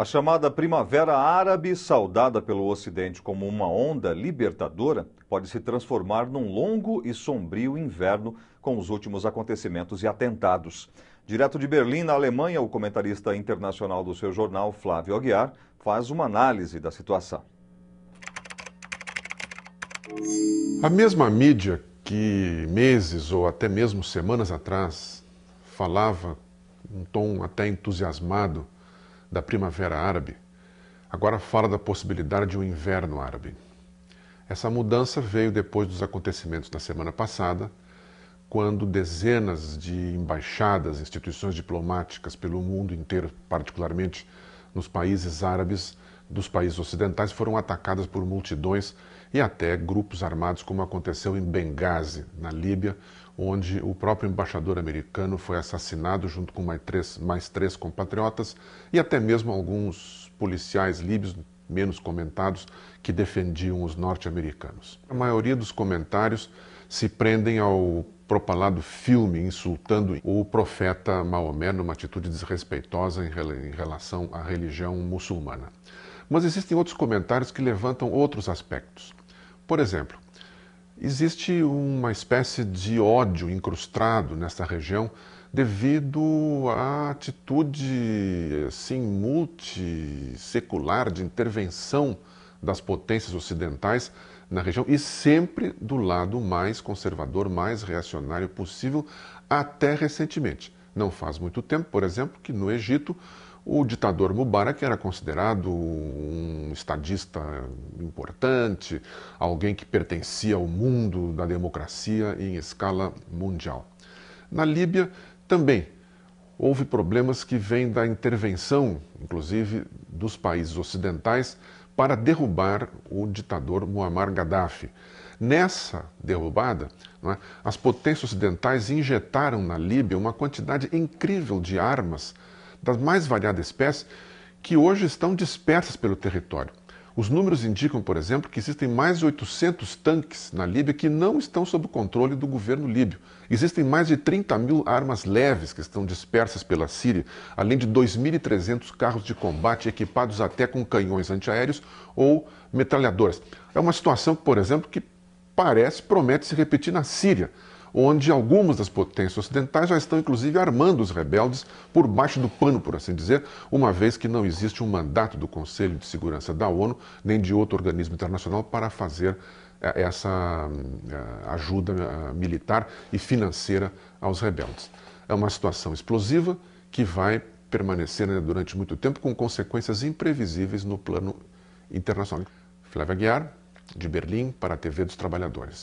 A chamada Primavera Árabe, saudada pelo Ocidente como uma onda libertadora, pode se transformar num longo e sombrio inverno com os últimos acontecimentos e atentados. Direto de Berlim, na Alemanha, o comentarista internacional do seu jornal, Flávio Aguiar, faz uma análise da situação. A mesma mídia que meses ou até mesmo semanas atrás falava, um tom até entusiasmado, da primavera árabe, agora fala da possibilidade de um inverno árabe. Essa mudança veio depois dos acontecimentos da semana passada, quando dezenas de embaixadas, instituições diplomáticas pelo mundo inteiro, particularmente nos países árabes, dos países ocidentais foram atacadas por multidões e até grupos armados, como aconteceu em Benghazi, na Líbia, onde o próprio embaixador americano foi assassinado junto com mais três, mais três compatriotas e até mesmo alguns policiais líbios menos comentados que defendiam os norte-americanos. A maioria dos comentários se prendem ao propalado filme insultando o profeta Maomé numa atitude desrespeitosa em relação à religião muçulmana. Mas existem outros comentários que levantam outros aspectos. Por exemplo, existe uma espécie de ódio incrustado nessa região devido à atitude assim, multissecular de intervenção das potências ocidentais na região e sempre do lado mais conservador, mais reacionário possível, até recentemente. Não faz muito tempo, por exemplo, que no Egito o ditador Mubarak era considerado um estadista importante, alguém que pertencia ao mundo da democracia em escala mundial. Na Líbia também houve problemas que vêm da intervenção, inclusive dos países ocidentais, para derrubar o ditador Muammar Gaddafi. Nessa derrubada, é, as potências ocidentais injetaram na Líbia uma quantidade incrível de armas das mais variadas espécies que hoje estão dispersas pelo território. Os números indicam, por exemplo, que existem mais de 800 tanques na Líbia que não estão sob o controle do governo líbio. Existem mais de 30 mil armas leves que estão dispersas pela Síria, além de 2.300 carros de combate equipados até com canhões antiaéreos ou metralhadoras. É uma situação, por exemplo, que parece, promete se repetir na Síria onde algumas das potências ocidentais já estão inclusive armando os rebeldes por baixo do pano, por assim dizer, uma vez que não existe um mandato do Conselho de Segurança da ONU nem de outro organismo internacional para fazer eh, essa hum, eh, ajuda eh, militar e financeira aos rebeldes. É uma situação explosiva que vai permanecer né, durante muito tempo com consequências imprevisíveis no plano internacional. Flávia Guiar, de Berlim, para a TV dos Trabalhadores.